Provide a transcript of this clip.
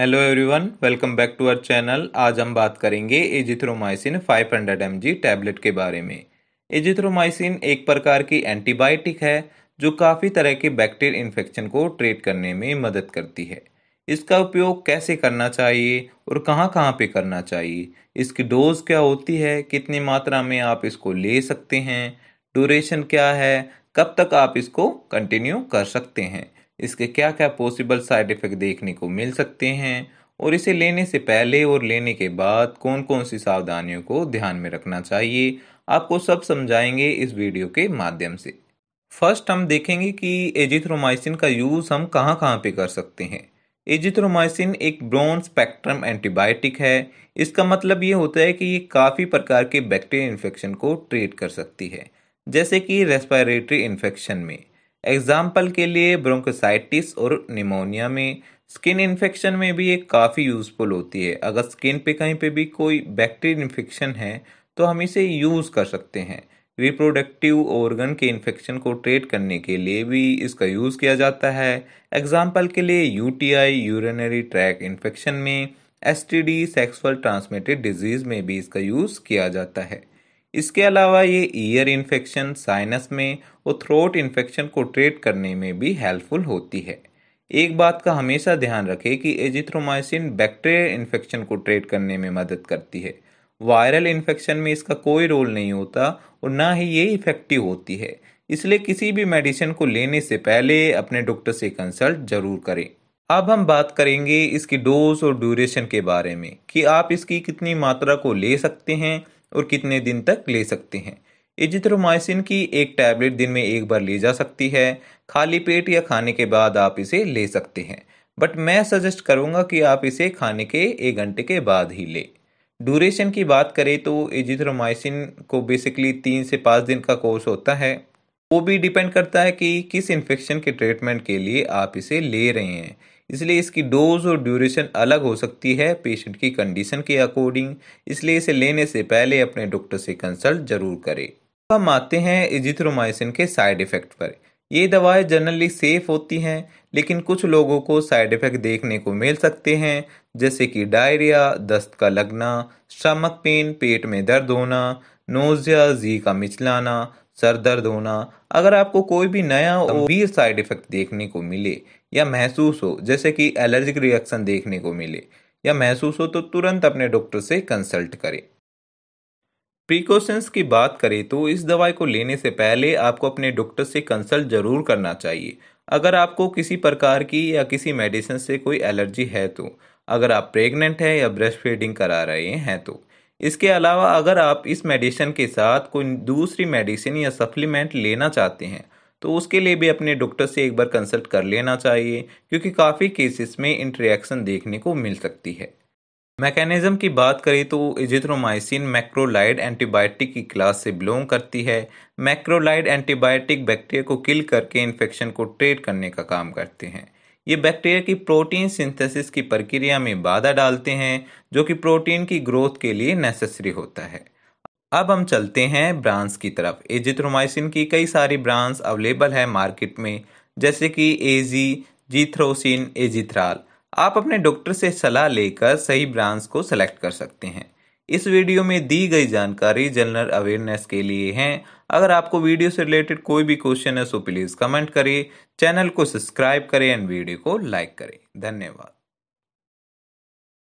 hello everyone welcome back to our channel आज हम बात करेंगे एजिथ्रोमाइसिन 500 हंड्रेड एम टैबलेट के बारे में एजिथ्रोमाइसिन एक प्रकार की एंटीबायोटिक है जो काफ़ी तरह के बैक्टीरियल इन्फेक्शन को ट्रीट करने में मदद करती है इसका उपयोग कैसे करना चाहिए और कहाँ कहाँ पे करना चाहिए इसकी डोज क्या होती है कितनी मात्रा में आप इसको ले सकते हैं ड्यूरेशन क्या है कब तक आप इसको कंटिन्यू कर सकते हैं इसके क्या क्या पॉसिबल साइड इफ़ेक्ट देखने को मिल सकते हैं और इसे लेने से पहले और लेने के बाद कौन कौन सी सावधानियों को ध्यान में रखना चाहिए आपको सब समझाएंगे इस वीडियो के माध्यम से फर्स्ट हम देखेंगे कि एजिथ्रोमाइसिन का यूज़ हम कहाँ कहाँ पे कर सकते हैं एजिथ्रोमाइसिन एक ब्रोन स्पेक्ट्रम एंटीबायोटिक है इसका मतलब ये होता है कि ये काफ़ी प्रकार के बैक्टीरिया इन्फेक्शन को ट्रीट कर सकती है जैसे कि रेस्पायरेटरी इन्फेक्शन में एग्जाम्पल के लिए ब्रोंकोसाइटिस और निमोनिया में स्किन इन्फेक्शन में भी ये काफ़ी यूज़फुल होती है अगर स्किन पे कहीं पे भी कोई बैक्टीरियल इन्फेक्शन है तो हम इसे यूज़ कर सकते हैं रिप्रोडक्टिव ऑर्गन के इन्फेक्शन को ट्रीट करने के लिए भी इसका यूज़ किया जाता है एग्जाम्पल के लिए आई यूरिनरी ट्रैक इन्फेक्शन में S D sexual transmitted disease में भी इसका यूज़ किया जाता है इसके अलावा ये ईयर इन्फेक्शन साइनस में और थ्रोट इन्फेक्शन को ट्रीट करने में भी हेल्पफुल होती है एक बात का हमेशा ध्यान रखें कि एजिथ्रोमाइसिन बैक्टीरियल इन्फेक्शन को ट्रीट करने में मदद करती है वायरल इन्फेक्शन में इसका कोई रोल नहीं होता और ना ही ये इफेक्टिव होती है इसलिए किसी भी मेडिसिन को लेने से पहले अपने डॉक्टर से कंसल्ट जरूर करें अब हम बात करेंगे इसकी डोज और ड्यूरेशन के बारे में कि आप इसकी कितनी मात्रा को ले सकते हैं और कितने दिन तक ले सकते हैं एजिथ्रोमाइसिन की एक टैबलेट दिन में एक बार ली जा सकती है खाली पेट या खाने के बाद आप इसे ले सकते हैं बट मैं सजेस्ट करूंगा कि आप इसे खाने के एक घंटे के बाद ही ले ड्यूरेशन की बात करें तो एजिथ्रोमाइसिन को बेसिकली तीन से पाँच दिन का कोर्स होता है वो भी डिपेंड करता है कि किस इन्फेक्शन के ट्रीटमेंट के लिए आप इसे ले रहे हैं इसलिए इसकी डोज और ड्यूरेशन अलग हो सकती है पेशेंट की कंडीशन के अकॉर्डिंग इसलिए इसे लेने से पहले अपने डॉक्टर से कंसल्ट जरूर करें हम आते हैं इजिथ्रोमाइसिन के साइड इफेक्ट पर ये दवाएं जनरली सेफ होती हैं लेकिन कुछ लोगों को साइड इफेक्ट देखने को मिल सकते हैं जैसे कि डायरिया दस्त का लगना स्टमक पेन पेट में दर्द होना नोजिया जी का मिचलाना सर दर्द होना अगर आपको कोई भी नया गंभीर साइड इफेक्ट देखने को मिले या महसूस हो जैसे कि एलर्जिक रिएक्शन देखने को मिले या महसूस हो तो तुरंत अपने डॉक्टर से कंसल्ट करें प्रिकॉशंस की बात करें तो इस दवाई को लेने से पहले आपको अपने डॉक्टर से कंसल्ट जरूर करना चाहिए अगर आपको किसी प्रकार की या किसी मेडिसिन से कोई एलर्जी है तो अगर आप प्रेग्नेंट हैं या ब्रेस्ट फीडिंग करा रहे हैं तो इसके अलावा अगर आप इस मेडिसिन के साथ कोई दूसरी मेडिसिन या सप्लीमेंट लेना चाहते हैं तो उसके लिए भी अपने डॉक्टर से एक बार कंसल्ट कर लेना चाहिए क्योंकि काफ़ी केसेस में इंटरेक्शन देखने को मिल सकती है मैकेनिज्म की बात करें तो इजिथ्रोमाइसिन मैक्रोलाइड एंटीबायोटिक की क्लास से बिलोंग करती है मैक्रोलाइड एंटीबायोटिक बैक्टीरिया को किल करके इन्फेक्शन को ट्रीट करने का काम करते हैं ये बैक्टीरिया की प्रोटीन सिंथेसिस की प्रक्रिया में बाधा डालते हैं जो कि प्रोटीन की ग्रोथ के लिए नेसेसरी होता है अब हम चलते हैं ब्रांड्स की तरफ एजिथ्रोमाइसिन की कई सारी ब्रांड्स अवेलेबल है मार्केट में जैसे कि एजी जीथ्रोसिन एजिथ्राल आप अपने डॉक्टर से सलाह लेकर सही ब्रांड्स को सेलेक्ट कर सकते हैं इस वीडियो में दी गई जानकारी जनरल अवेयरनेस के लिए है अगर आपको वीडियो से रिलेटेड कोई भी क्वेश्चन है तो प्लीज़ कमेंट करिए चैनल को सब्सक्राइब करें एंड वीडियो को लाइक करें धन्यवाद